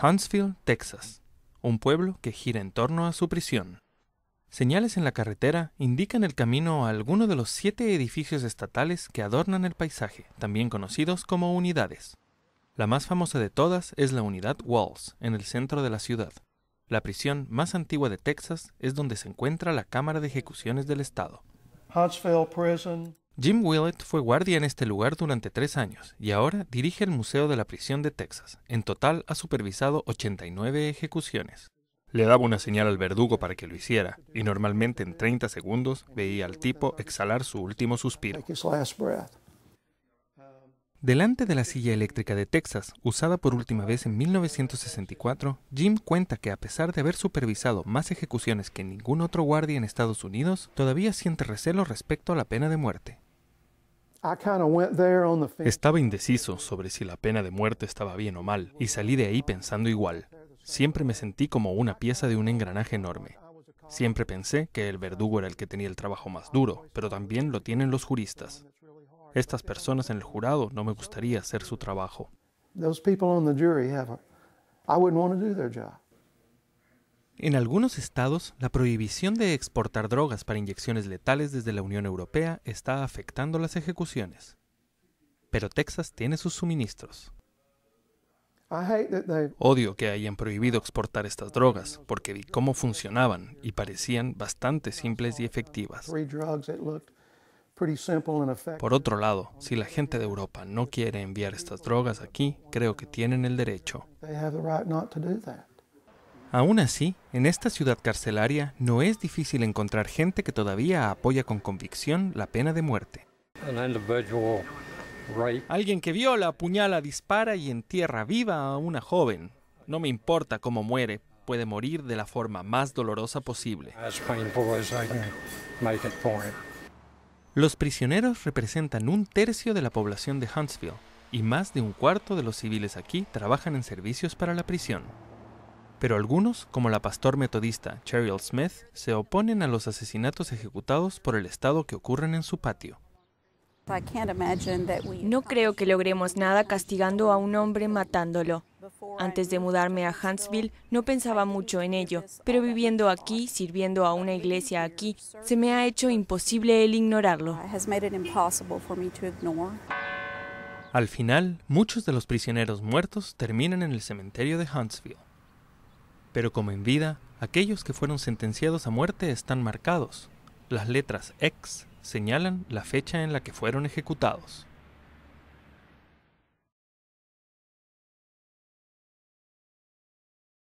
Huntsville, Texas, un pueblo que gira en torno a su prisión. Señales en la carretera indican el camino a alguno de los siete edificios estatales que adornan el paisaje, también conocidos como unidades. La más famosa de todas es la unidad Walls, en el centro de la ciudad. La prisión más antigua de Texas es donde se encuentra la Cámara de Ejecuciones del Estado. Huntsville Prison Jim Willett fue guardia en este lugar durante tres años y ahora dirige el Museo de la Prisión de Texas. En total ha supervisado 89 ejecuciones. Le daba una señal al verdugo para que lo hiciera y normalmente en 30 segundos veía al tipo exhalar su último suspiro. Delante de la silla eléctrica de Texas, usada por última vez en 1964, Jim cuenta que a pesar de haber supervisado más ejecuciones que ningún otro guardia en Estados Unidos, todavía siente recelo respecto a la pena de muerte. Estaba indeciso sobre si la pena de muerte estaba bien o mal, y salí de ahí pensando igual. Siempre me sentí como una pieza de un engranaje enorme. Siempre pensé que el verdugo era el que tenía el trabajo más duro, pero también lo tienen los juristas. Estas personas en el jurado no me gustaría hacer su trabajo. I wouldn't want to en algunos estados, la prohibición de exportar drogas para inyecciones letales desde la Unión Europea está afectando las ejecuciones. Pero Texas tiene sus suministros. Odio que hayan prohibido exportar estas drogas, porque vi cómo funcionaban y parecían bastante simples y efectivas. Por otro lado, si la gente de Europa no quiere enviar estas drogas aquí, creo que tienen el derecho. Aún así, en esta ciudad carcelaria no es difícil encontrar gente que todavía apoya con convicción la pena de muerte. Alguien que viola, apuñala, dispara y entierra viva a una joven. No me importa cómo muere, puede morir de la forma más dolorosa posible. Los prisioneros representan un tercio de la población de Huntsville y más de un cuarto de los civiles aquí trabajan en servicios para la prisión. Pero algunos, como la pastor metodista Cheryl Smith, se oponen a los asesinatos ejecutados por el Estado que ocurren en su patio. No creo que logremos nada castigando a un hombre matándolo. Antes de mudarme a Huntsville no pensaba mucho en ello, pero viviendo aquí, sirviendo a una iglesia aquí, se me ha hecho imposible el ignorarlo. Al final, muchos de los prisioneros muertos terminan en el cementerio de Huntsville. Pero como en vida, aquellos que fueron sentenciados a muerte están marcados. Las letras X señalan la fecha en la que fueron ejecutados.